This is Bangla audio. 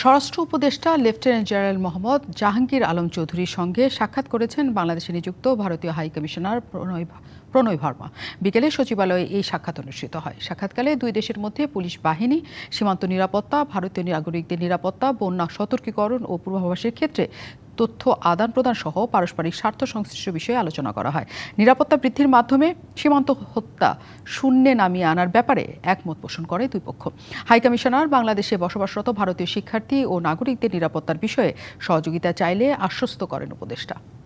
স্বরাষ্ট্র উপদেষ্টা লেফটেন্যান্ট জেনারেল মোহাম্মদ জাহাঙ্গীর আলম চৌধুরীর সঙ্গে সাক্ষাৎ করেছেন বাংলাদেশে নিযুক্ত ভারতীয় হাইকমিশনার প্রণয় প্রণয় ভার্মা বিকেলে সচিবালয়ে এই সাক্ষাৎ অনুষ্ঠিত হয় সাক্ষাৎকালে দুই দেশের মধ্যে পুলিশ বাহিনী সীমান্ত নিরাপত্তা ভারতীয় নাগরিকদের নিরাপত্তা বন্যা সতর্কীকরণ ও পূর্বাভাসের ক্ষেত্রে তথ্য আদান প্রদান সহ পারস্পরিক স্বার্থ সংশ্লিষ্ট বিষয়ে আলোচনা করা হয় নিরাপত্তা বৃদ্ধির মাধ্যমে সীমান্ত হত্যা শূন্যে নামিয়ে আনার ব্যাপারে একমত পোষণ করে দুই পক্ষ হাইকমিশনার বাংলাদেশে বসবাসরত ভারতীয় শিক্ষার্থী ও নাগরিকদের নিরাপত্তার বিষয়ে সহযোগিতা চাইলে আশ্বস্ত করেন উপদেষ্টা